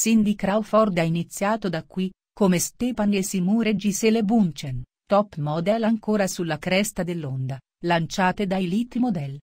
Cindy Crawford ha iniziato da qui, come Stephanie Seymour e Gisele Bunchen, top model ancora sulla cresta dell'onda, lanciate da Elite Model.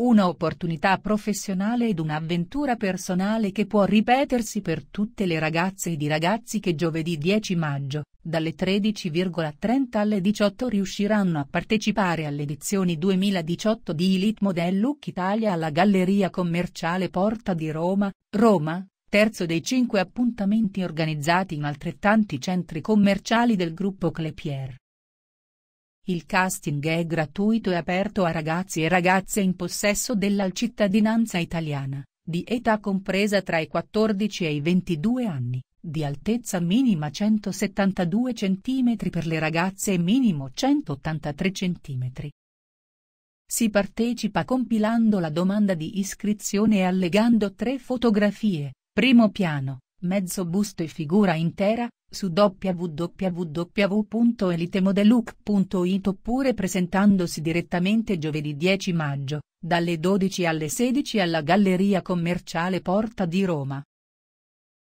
Una opportunità professionale ed un'avventura personale che può ripetersi per tutte le ragazze ed i ragazzi che giovedì 10 maggio, dalle 13,30 alle 18 riusciranno a partecipare alle edizioni 2018 di Elite Model Look Italia alla Galleria Commerciale Porta di Roma, Roma terzo dei cinque appuntamenti organizzati in altrettanti centri commerciali del gruppo Clepier. Il casting è gratuito e aperto a ragazzi e ragazze in possesso della cittadinanza italiana, di età compresa tra i 14 e i 22 anni, di altezza minima 172 cm per le ragazze e minimo 183 cm. Si partecipa compilando la domanda di iscrizione e allegando tre fotografie, Primo piano, mezzo busto e figura intera, su www.elitemodelook.it oppure presentandosi direttamente giovedì 10 maggio, dalle 12 alle 16 alla Galleria Commerciale Porta di Roma.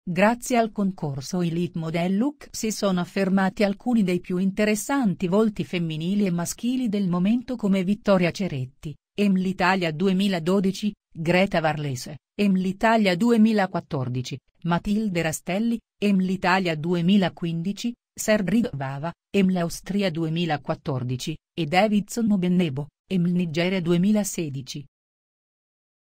Grazie al concorso Elite Model Look si sono affermati alcuni dei più interessanti volti femminili e maschili del momento come Vittoria Ceretti, EM l'Italia 2012, Greta Varlese, EM l'Italia 2014, Matilde Rastelli, EM l'Italia 2015, Sergrid Vava, EM l'Austria 2014, e Davidson Obennebo, EM Nigeria 2016.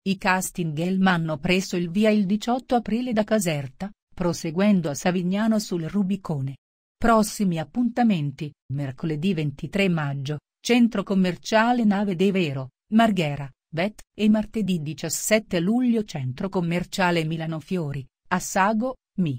I casting Elm hanno preso il via il 18 aprile da Caserta, proseguendo a Savignano sul Rubicone. Prossimi appuntamenti, mercoledì 23 maggio, Centro Commerciale Nave De Vero, Marghera. Bet, e martedì 17 luglio Centro Commerciale Milano Fiori, a Sago, Mi.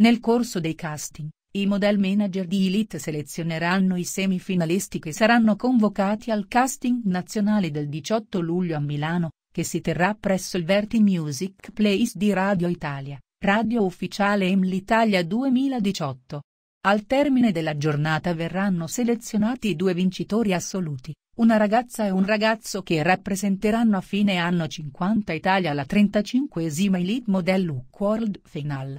Nel corso dei casting, i model manager di Elite selezioneranno i semifinalisti che saranno convocati al casting nazionale del 18 luglio a Milano, che si terrà presso il Verti Music Place di Radio Italia, radio ufficiale Emlitalia 2018. Al termine della giornata verranno selezionati i due vincitori assoluti, una ragazza e un ragazzo che rappresenteranno a fine anno 50 Italia la 35esima Elite Model Look World Final.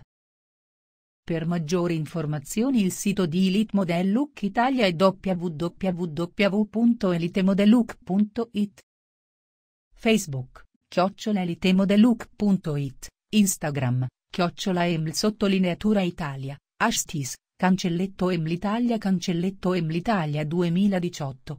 Per maggiori informazioni il sito di Elite Model Look Italia è www.elitemodellook.it Facebook, chiocciolaelitemodellook.it, Instagram, chiocciola eml sottolineatura Italia, hashtag, cancelletto emlitalia cancelletto emlitalia 2018